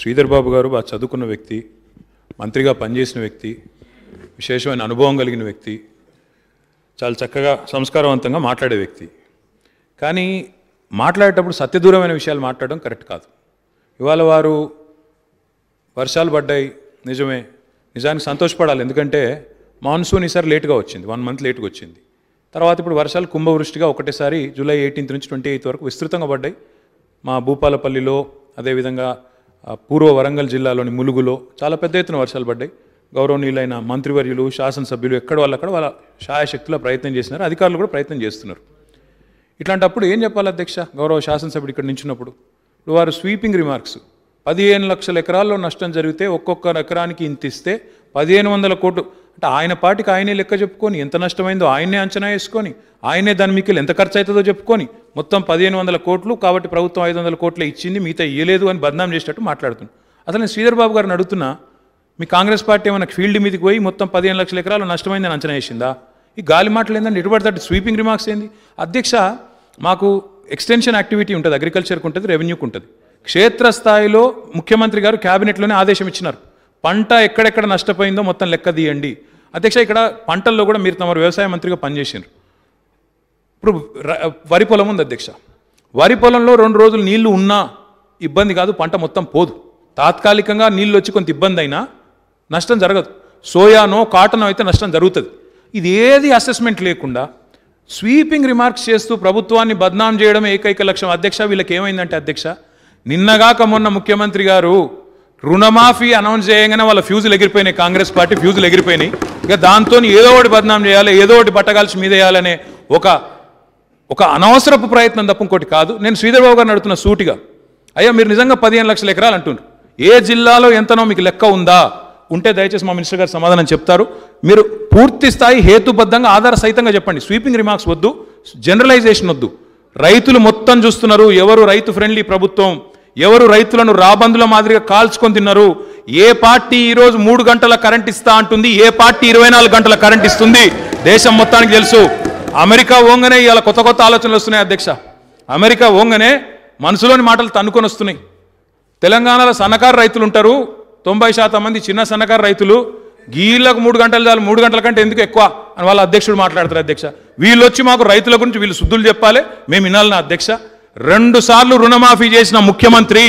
శ్రీధర్ బాబు గారు బాగా చదువుకున్న వ్యక్తి మంత్రిగా పనిచేసిన వ్యక్తి విశేషమైన అనుభవం కలిగిన వ్యక్తి చాలా చక్కగా సంస్కారవంతంగా మాట్లాడే వ్యక్తి కానీ మాట్లాడేటప్పుడు సత్యదూరమైన విషయాలు మాట్లాడడం కరెక్ట్ కాదు ఇవాళ వారు వర్షాలు పడ్డాయి నిజమే నిజానికి సంతోషపడాలి ఎందుకంటే మాన్సూన్ ఈసారి లేటుగా వచ్చింది వన్ మంత్ లేటుగా వచ్చింది తర్వాత ఇప్పుడు వర్షాలు కుంభవృష్టిగా ఒకటేసారి జూలై ఎయిటీన్త్ నుంచి ట్వంటీ ఎయిత్ వరకు విస్తృతంగా పడ్డాయి మా భూపాలపల్లిలో అదేవిధంగా పూర్వ వరంగల్ జిల్లాలోని ములుగులో చాలా పెద్ద ఎత్తున వర్షాలు పడ్డాయి గౌరవనీయులైన మంత్రివర్యులు శాసనసభ్యులు ఎక్కడ వాళ్ళు అక్కడ వాళ్ళ శాయశక్తిలో ప్రయత్నం చేసినారు అధికారులు కూడా ప్రయత్నం చేస్తున్నారు ఇట్లాంటప్పుడు ఏం చెప్పాలి అధ్యక్ష గౌరవ శాసనసభ్యుడు ఇక్కడ ఇప్పుడు వారు స్వీపింగ్ రిమార్క్స్ పదిహేను లక్షల ఎకరాల్లో నష్టం జరిగితే ఒక్కొక్క ఎకరానికి ఇంత ఇస్తే పదిహేను వందల కోట్లు అంటే ఆయన పాటికి ఆయనే లెక్క చెప్పుకొని ఎంత నష్టమైందో ఆయనే అంచనా వేసుకొని ఆయనే దాని మీకు ఎంత ఖర్చు అవుతుందో చెప్పుకొని మొత్తం పదిహేను వందల కోట్లు కాబట్టి ప్రభుత్వం ఐదు వందల కోట్లే ఇచ్చింది మిగతా ఇవ్వలేదు అని బద్నాం చేసేటట్టు మాట్లాడుతున్నాను అసలు నేను శ్రీధర్ బాబు గారిని అడుగుతున్నా మీ కాంగ్రెస్ పార్టీ ఏమైనా ఫీల్డ్ మీదకి పోయి మొత్తం పదిహేను లక్షల ఎకరాలు నష్టమైందని అంచనా వేసిందా ఈ గాలి మాటలు ఏందని ఇటుబడితట్టు స్వీపింగ్ రిమార్క్స్ ఏంది అధ్యక్ష మాకు ఎక్స్టెన్షన్ యాక్టివిటీ ఉంటుంది అగ్రికల్చర్కి ఉంటుంది రెవెన్యూకి ఉంటుంది క్షేత్రస్థాయిలో ముఖ్యమంత్రి గారు క్యాబినెట్లోనే ఆదేశం ఇచ్చినారు పంట ఎక్కడెక్కడ నష్టపోయిందో మొత్తం లెక్క తీయండి అధ్యక్ష ఇక్కడ పంటల్లో కూడా మీరు తమరు వ్యవసాయ మంత్రిగా పనిచేసినారు ఇప్పుడు వరి పొలం ఉంది అధ్యక్ష వరి పొలంలో రెండు రోజులు నీళ్లు ఉన్నా ఇబ్బంది కాదు పంట మొత్తం పోదు తాత్కాలికంగా నీళ్ళు వచ్చి కొంత ఇబ్బంది అయినా నష్టం జరగదు సోయానో కాటనో అయితే నష్టం జరుగుతుంది ఇది ఏది అసెస్మెంట్ లేకుండా స్వీపింగ్ రిమార్క్స్ చేస్తూ ప్రభుత్వాన్ని బద్నాం చేయడం ఏకైక లక్ష్యం అధ్యక్ష వీళ్ళకి ఏమైందంటే అధ్యక్ష నిన్నగాక మొన్న ముఖ్యమంత్రి గారు రుణమాఫీ అనౌన్స్ చేయగానే వాళ్ళ ఫ్యూజులు ఎగిరిపోయినాయి కాంగ్రెస్ పార్టీ ఫ్యూజులు ఎగిరిపోయినాయి ఇక దాంతో ఏదో ఒకటి బదనాం చేయాలి ఏదో ఒకటి పట్టగాల్సి వేయాలనే ఒక ఒక అనవసరపు ప్రయత్నం తప్ప ఇంకోటి కాదు నేను శ్రీధర్బాబు గారు నడుతున్న సూటిగా అయ్యా మీరు నిజంగా పదిహేను లక్షల ఎకరాలు అంటున్నారు ఏ జిల్లాలో ఎంతనో మీకు లెక్క ఉందా ఉంటే దయచేసి మా మినిస్టర్ గారు సమాధానం చెప్తారు మీరు పూర్తి స్థాయి హేతుబద్ధంగా ఆధార సహితంగా చెప్పండి స్వీపింగ్ రిమార్క్స్ వద్దు జనరలైజేషన్ వద్దు రైతులు మొత్తం చూస్తున్నారు ఎవరు రైతు ఫ్రెండ్లీ ప్రభుత్వం ఎవరు రైతులను రాబందుల మాదిరిగా కాల్చుకొని తిన్నారు ఏ పార్టీ ఈరోజు మూడు గంటల కరెంట్ ఇస్తా అంటుంది ఏ పార్టీ ఇరవై నాలుగు గంటల కరెంట్ ఇస్తుంది దేశం మొత్తానికి తెలుసు అమెరికా ఓంగనే ఇలా కొత్త కొత్త ఆలోచనలు వస్తున్నాయి అధ్యక్ష అమెరికా ఓంగనే మనసులోని మాటలు తన్నుకొని వస్తున్నాయి తెలంగాణలో సన్నకారు రైతులు ఉంటారు తొంభై శాతం మంది చిన్న సన్నకారు రైతులు గీళ్ళకు మూడు గంటలు చాలు మూడు గంటల కంటే ఎందుకు ఎక్కువ అని వాళ్ళ అధ్యక్షుడు మాట్లాడతారు అధ్యక్ష వీళ్ళు వచ్చి మాకు రైతుల గురించి వీళ్ళు శుద్ధులు చెప్పాలి మేము వినాలి నా అధ్యక్ష రెండుసార్లు రుణమాఫీ చేసిన ముఖ్యమంత్రి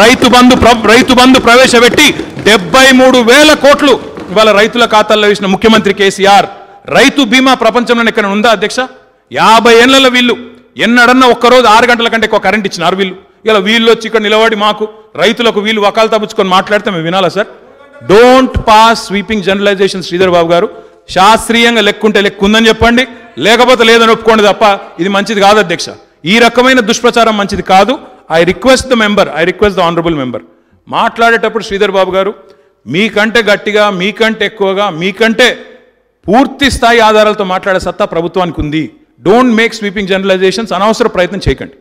రైతు బంధు రైతు బంధు ప్రవేశపెట్టి డెబ్బై మూడు వేల కోట్లు ఇవాళ రైతుల ఖాతాల్లో వేసిన ముఖ్యమంత్రి కేసీఆర్ రైతు బీమా ప్రపంచంలోనే ఎక్కడ ఉందా అధ్యక్ష యాభై ఏళ్ళలో వీళ్ళు ఎన్నడన్నా ఒక్కరోజు ఆరు గంటల కంటే ఎక్కువ కరెంట్ ఇచ్చినారు వీళ్ళు ఇలా వీళ్ళు వచ్చి ఇక్కడ నిలబడి మాకు రైతులకు వీళ్ళు వకాలు తప్పించుకొని మాట్లాడితే మేము వినాలా sir don't pass sweeping generalisation Sridhar Babu గారు శాస్త్రీయంగా లెక్కుంటే లెక్కుందని చెప్పండి లేకపోతే లేదని ఒప్పుకోండి తప్ప ఇది మంచిది కాదు అధ్యక్ష ఈ రకమైన దుష్ప్రచారం మంచిది కాదు I request the member I request the honourable member మాట్లాడేటప్పుడు శ్రీధర్ బాబు గారు మీకంటే గట్టిగా మీకంటే ఎక్కువగా మీకంటే పూర్తి స్థాయి ఆధారాలతో మాట్లాడే సత్తా ప్రభుత్వానికి ఉంది డోంట్ మేక్ స్వీపింగ్ జనరలైజేషన్స్ అనవసర ప్రయత్నం చేయకండి